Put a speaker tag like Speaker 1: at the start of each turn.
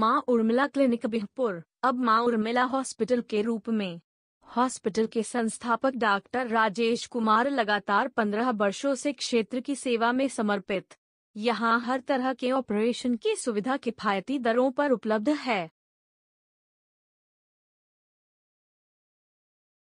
Speaker 1: मां उर्मिला क्लिनिक बिहपुर अब मां उर्मिला हॉस्पिटल के रूप में हॉस्पिटल के संस्थापक डॉक्टर राजेश कुमार लगातार पंद्रह वर्षों से क्षेत्र की सेवा में समर्पित यहाँ हर तरह के ऑपरेशन की सुविधा किफायती दरों
Speaker 2: पर उपलब्ध है